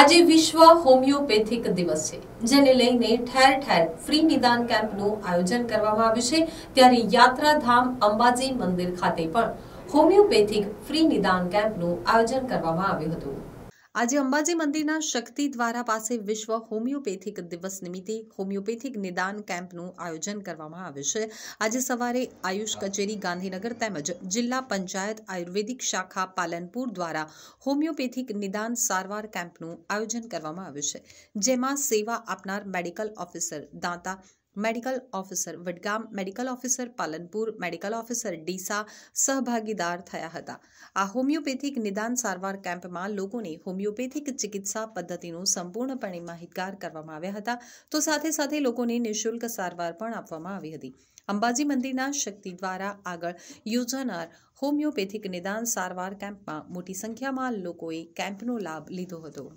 આજે વિશ્વ હોમિયોપેથિક દિવસ છે જેને લઈને ઠેર ઠેર ફ્રી નિદાન કેમ્પનું આયોજન કરવામાં આવ્યું છે ત્યારે યાત્રાધામ અંબાજી મંદિર ખાતે પણ હોમિયોપેથિક ફ્રી નિદાન કેમ્પનું આયોજન કરવામાં આવ્યું હતું આજે અંબાજી મંદિરના શક્તિ દ્વારા પાસે વિશ્વ હોમિયોપેથિક દિવસ નિમિત્તે હોમિયોપેથિક નિદાન કેમ્પનું આયોજન કરવામાં આવ્યું છે આજે સવારે આયુષ કચેરી ગાંધીનગર તેમજ જિલ્લા પંચાયત આયુર્વેદિક શાખા પાલનપુર દ્વારા હોમિયોપેથિક નિદાન સારવાર કેમ્પનું આયોજન કરવામાં આવ્યું છે જેમાં સેવા આપનાર medical officer Danta medical officer Vadgam medical officer Palanpur medical officer Deesa સહભાગીદાર થયા હતા આ હોમિયોપેથિક નિદાન સારવાર કેમ્પમાં લોકોને હોમિયોપેથિક ચિકિત્સા પદ્ધતિનું સંપૂર્ણપણે માહિતગાર કરવામાં આવ્યા હતા તો સાથે સાથે લોકોને નિઃશુલ્ક સારવાર પણ આપવામાં આવી હતી અંબાજી મંદિરના શક્તિ દ્વારા આગળ યોજાનાર હોમિયોપેથિક નિદાન સારવાર કેમ્પમાં મોટી સંખ્યામાં લોકોએ કેમ્પનો લાભ લીધો હતો